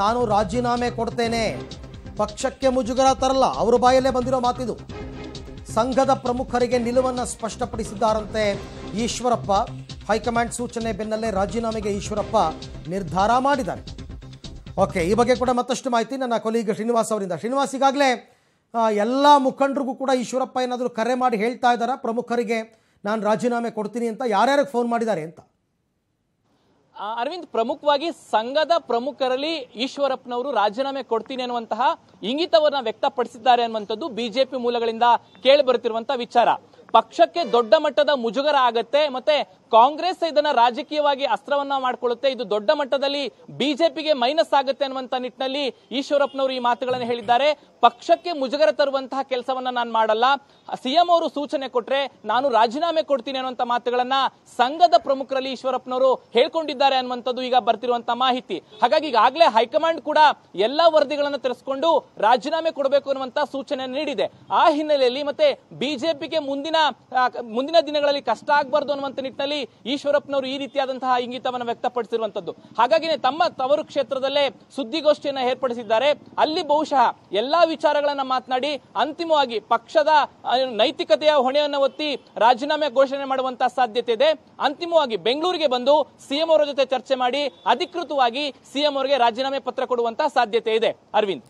ನಾನು ರಾಜೀನಾಮೆ ಕೊಡ್ತೇನೆ ಪಕ್ಷಕ್ಕೆ ಮುಜುಗರ ತರಲ್ಲ ಅವರ ಬಾಯಲ್ಲೇ ಬಂದಿರೋ ಮಾತಿದು ಸಂಘದ ಪ್ರಮುಖರಿಗೆ ನಿಲುವನ್ನು ಸ್ಪಷ್ಟಪಡಿಸಿದ್ದಾರಂತೆ ಈಶ್ವರಪ್ಪ ಹೈಕಮಾಂಡ್ ಸೂಚನೆ ಬೆನ್ನಲ್ಲೇ ರಾಜೀನಾಮೆಗೆ ಈಶ್ವರಪ್ಪ ನಿರ್ಧಾರ ಮಾಡಿದ್ದಾರೆ ಓಕೆ ಈ ಬಗ್ಗೆ ಕೂಡ ಮತ್ತಷ್ಟು ಮಾಹಿತಿ ನನ್ನ ಕೊಲೀಗ ಶ್ರೀನಿವಾಸ್ ಅವರಿಂದ ಶ್ರೀನಿವಾಸ್ ಈಗಾಗಲೇ ಎಲ್ಲ ಮುಖಂಡರಿಗೂ ಕೂಡ ಈಶ್ವರಪ್ಪ ಏನಾದರೂ ಕರೆ ಮಾಡಿ ಹೇಳ್ತಾ ಇದ್ದಾರಾ ಪ್ರಮುಖರಿಗೆ ನಾನು ರಾಜೀನಾಮೆ ಕೊಡ್ತೀನಿ ಅಂತ ಯಾರ್ಯಾರಿಗೆ ಫೋನ್ ಮಾಡಿದ್ದಾರೆ ಅಂತ ಅರವಿಂದ್ ಪ್ರಮುಖವಾಗಿ ಸಂಘದ ಪ್ರಮುಖರಲ್ಲಿ ಈಶ್ವರಪ್ಪನವರು ರಾಜೀನಾಮೆ ಕೊಡ್ತೀನಿ ಅನ್ನುವಂತಹ ಇಂಗಿತವನ್ನ ವ್ಯಕ್ತಪಡಿಸಿದ್ದಾರೆ ಅನ್ನುವಂಥದ್ದು ಬಿಜೆಪಿ ಮೂಲಗಳಿಂದ ಕೇಳಿ ಬರುತ್ತಿರುವಂತಹ ವಿಚಾರ ಪಕ್ಷಕ್ಕೆ ದೊಡ್ಡ ಮಟ್ಟದ ಮುಜುಗರ ಆಗತ್ತೆ ಮತ್ತೆ ಕಾಂಗ್ರೆಸ್ ಇದನ್ನ ರಾಜಕೀಯವಾಗಿ ಅಸ್ತ್ರವನ್ನ ಮಾಡಿಕೊಳ್ಳುತ್ತೆ ಇದು ದೊಡ್ಡ ಮಟ್ಟದಲ್ಲಿ ಬಿಜೆಪಿಗೆ ಮೈನಸ್ ಆಗುತ್ತೆ ಅನ್ನುವಂತ ನಿಟ್ಟಿನಲ್ಲಿ ಈಶ್ವರಪ್ಪನವರು ಈ ಮಾತುಗಳನ್ನು ಹೇಳಿದ್ದಾರೆ ಪಕ್ಷಕ್ಕೆ ಮುಜುಗರ ತರುವಂತಹ ಕೆಲಸವನ್ನ ನಾನು ಮಾಡಲ್ಲ ಸಿಎಂ ಅವರು ಸೂಚನೆ ಕೊಟ್ರೆ ನಾನು ರಾಜೀನಾಮೆ ಕೊಡ್ತೀನಿ ಅನ್ನುವಂತ ಮಾತುಗಳನ್ನ ಸಂಘದ ಪ್ರಮುಖರಲ್ಲಿ ಈಶ್ವರಪ್ಪನವರು ಹೇಳ್ಕೊಂಡಿದ್ದಾರೆ ಅನ್ನುವಂಥದ್ದು ಈಗ ಬರ್ತಿರುವಂತಹ ಮಾಹಿತಿ ಹಾಗಾಗಿ ಈಗಾಗಲೇ ಹೈಕಮಾಂಡ್ ಕೂಡ ಎಲ್ಲಾ ವರದಿಗಳನ್ನು ತರಿಸಿಕೊಂಡು ರಾಜೀನಾಮೆ ಕೊಡಬೇಕು ಅನ್ನುವಂತ ಸೂಚನೆ ನೀಡಿದೆ ಆ ಹಿನ್ನೆಲೆಯಲ್ಲಿ ಮತ್ತೆ ಬಿಜೆಪಿಗೆ ಮುಂದಿನ ಮುಂದಿನ ದಿನಗಳಲ್ಲಿ ಕಷ್ಟ ಆಗಬಾರ್ದು ಅನ್ನುವಂತ ನಿಟ್ಟಿನಲ್ಲಿ ಈಶ್ವರಪ್ಪನವರು ಈ ರೀತಿಯಾದಂತಹ ಇಂಗಿತವನ್ನು ವ್ಯಕ್ತಪಡಿಸಿರುವಂತದ್ದು ಹಾಗಾಗಿನೇ ತಮ್ಮ ತವರು ಕ್ಷೇತ್ರದಲ್ಲೇ ಸುದ್ದಿಗೋಷ್ಠಿಯನ್ನು ಏರ್ಪಡಿಸಿದ್ದಾರೆ ಅಲ್ಲಿ ಬಹುಶಃ ಎಲ್ಲಾ ವಿಚಾರಗಳನ್ನ ಮಾತನಾಡಿ ಅಂತಿಮವಾಗಿ ಪಕ್ಷದ ನೈತಿಕತೆಯ ಹೊಣೆಯನ್ನು ಒತ್ತಿ ರಾಜೀನಾಮೆ ಘೋಷಣೆ ಮಾಡುವಂತಹ ಸಾಧ್ಯತೆ ಇದೆ ಅಂತಿಮವಾಗಿ ಬೆಂಗಳೂರಿಗೆ ಬಂದು ಸಿಎಂ ಅವರ ಜೊತೆ ಚರ್ಚೆ ಮಾಡಿ ಅಧಿಕೃತವಾಗಿ ಸಿಎಂ ಅವರಿಗೆ ರಾಜೀನಾಮೆ ಪತ್ರ ಕೊಡುವಂತಹ ಸಾಧ್ಯತೆ ಇದೆ ಅರವಿಂದ್